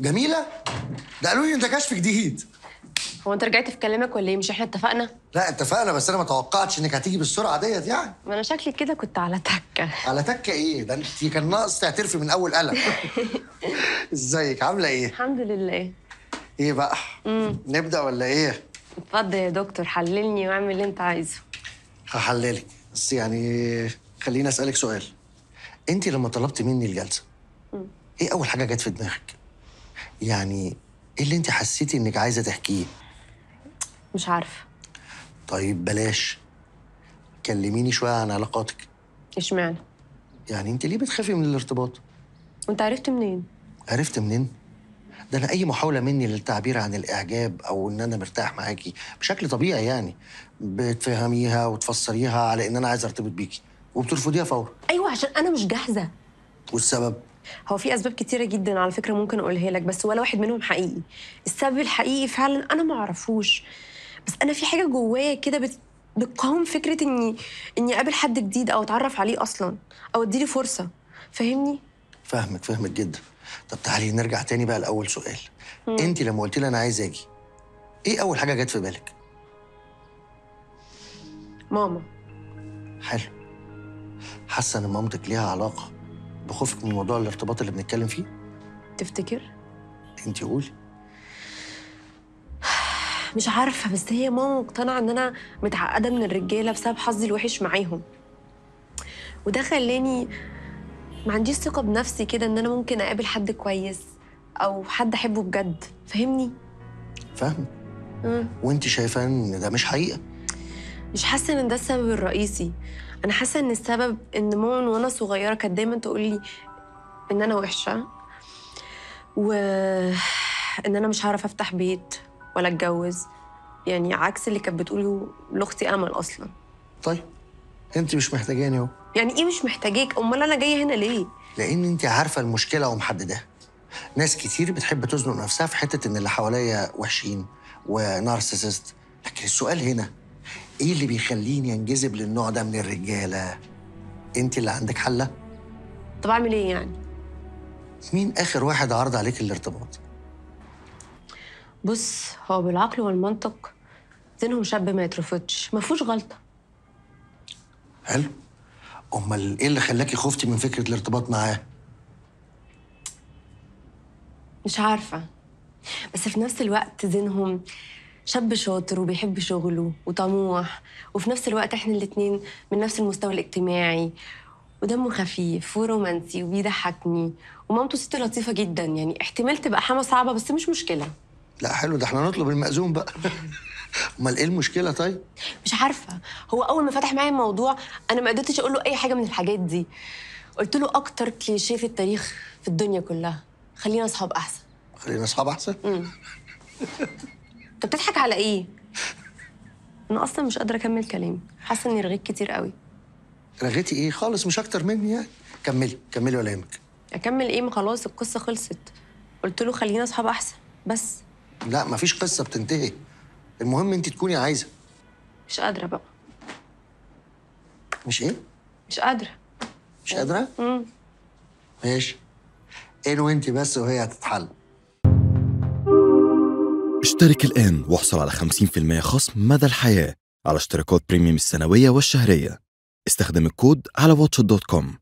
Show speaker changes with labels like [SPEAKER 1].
[SPEAKER 1] جميله ده قالوا لي انت كشف جديد
[SPEAKER 2] هو انت رجعت في كلامك ولا ايه مش احنا اتفقنا
[SPEAKER 1] لا اتفقنا بس انا ما توقعتش انك هتيجي بالسرعه ديت يعني
[SPEAKER 2] ما انا شكلي كده كنت على تكه
[SPEAKER 1] على تكه ايه ده انت كان ناقص تعترفي من اول قلق ازيك عامله ايه
[SPEAKER 2] الحمد لله
[SPEAKER 1] ايه بقى مم. نبدا ولا ايه
[SPEAKER 2] اتفضل يا دكتور حللني واعمل اللي انت عايزه
[SPEAKER 1] هحللك بس يعني خليني اسالك سؤال انت لما طلبت مني الجلسه مم. ايه اول حاجه جت في دماغك يعني ايه اللي انت حسيتي انك عايزه تحكيه مش عارفه طيب بلاش كلميني شويه عن علاقاتك اشمعنى يعني انت ليه بتخافي من الارتباط وانت
[SPEAKER 2] عرفت منين
[SPEAKER 1] عرفت منين ده انا اي محاوله مني للتعبير عن الاعجاب او ان انا مرتاح معاكي بشكل طبيعي يعني بتفهميها وتفسريها على ان انا عايز ارتبط بيكي وبترفضيها فورا
[SPEAKER 2] ايوه عشان انا مش جاهزه والسبب هو في اسباب كتيره جدا على فكره ممكن اقولها لك بس ولا واحد منهم حقيقي السبب الحقيقي فعلا انا ما اعرفوش بس انا في حاجه جوايا كده بت... بتقاوم فكره اني اني اقابل حد جديد او اتعرف عليه اصلا او اديله فرصه فاهمني
[SPEAKER 1] فاهمك فاهمك جدا طب تعالي نرجع تاني بقى لاول سؤال انت لما قلت لي انا عايز اجي ايه اول حاجه جت في بالك ماما حلو حاسه ان مامتك ليها علاقه بخوفك من موضوع الارتباط اللي بنتكلم فيه؟ تفتكر؟ انت قولي
[SPEAKER 2] مش عارفه بس هي ماما مقتنعه ان انا متعقده من الرجاله بسبب حظي الوحش معاهم وده خلاني ما عنديش ثقه بنفسي كده ان انا ممكن اقابل حد كويس او حد احبه بجد فاهمني
[SPEAKER 1] فاهمه وانت شايفه ان ده مش حقيقه
[SPEAKER 2] مش حاسه ان ده السبب الرئيسي انا حاسه ان السبب ان ماما وانا صغيره كانت دايما تقول لي ان انا وحشه وان انا مش هعرف افتح بيت ولا اتجوز يعني عكس اللي كانت بتقوله لاختي امل اصلا
[SPEAKER 1] طيب انت مش محتاجاني اهو
[SPEAKER 2] يعني ايه مش محتاجاك امال انا جايه هنا ليه
[SPEAKER 1] لان انت عارفه المشكله ومحدده ناس كتير بتحب تزنق نفسها في حته ان اللي حواليا وحشين ونارسيسست لكن السؤال هنا ايه اللي بيخليني انجذب للنوع ده من الرجاله انت اللي عندك حله طب اعمل ايه يعني مين اخر واحد عرض عليك الارتباط بص
[SPEAKER 2] هو بالعقل والمنطق دينهم شاب ما يترفضش ما فيهوش غلطه
[SPEAKER 1] حلو امال ايه اللي خلاكي خفتي من فكره الارتباط معاه
[SPEAKER 2] مش عارفه بس في نفس الوقت دينهم شاب شاطر وبيحب شغله وطموح وفي نفس الوقت احنا الاثنين من نفس المستوى الاجتماعي ودمه خفيف ورومانسي وبيضحكني ومامته ست لطيفه جدا يعني احتمال تبقى حما صعبه بس مش مشكله
[SPEAKER 1] لا حلو ده احنا نطلب المأذون بقى امال ايه المشكله طيب
[SPEAKER 2] مش عارفه هو اول ما فتح معايا الموضوع انا ما قدرتش اقول له اي حاجه من الحاجات دي قلت له اكتر كليشيه في التاريخ في الدنيا كلها خلينا اصحاب احسن
[SPEAKER 1] خلينا اصحاب احسن
[SPEAKER 2] انت بتضحك على ايه؟ انا اصلا مش قادره اكمل كلامي حاسه اني رغيت كتير
[SPEAKER 1] قوي رغيتي ايه خالص مش اكتر مني يعني كملي كملي ولا يهمك
[SPEAKER 2] اكمل ايه ما خلاص القصه خلصت قلت له خلينا اصحاب احسن بس
[SPEAKER 1] لا مفيش قصه بتنتهي المهم انت تكوني عايزه مش قادره بقى مش ايه مش قادره مش قادره امم ماشي انو وانت بس وهي هتتحل اشترك الآن واحصل على 50% خصم مدى الحياة على اشتراكات بريميوم السنوية والشهرية استخدم الكود على واتش دوت كوم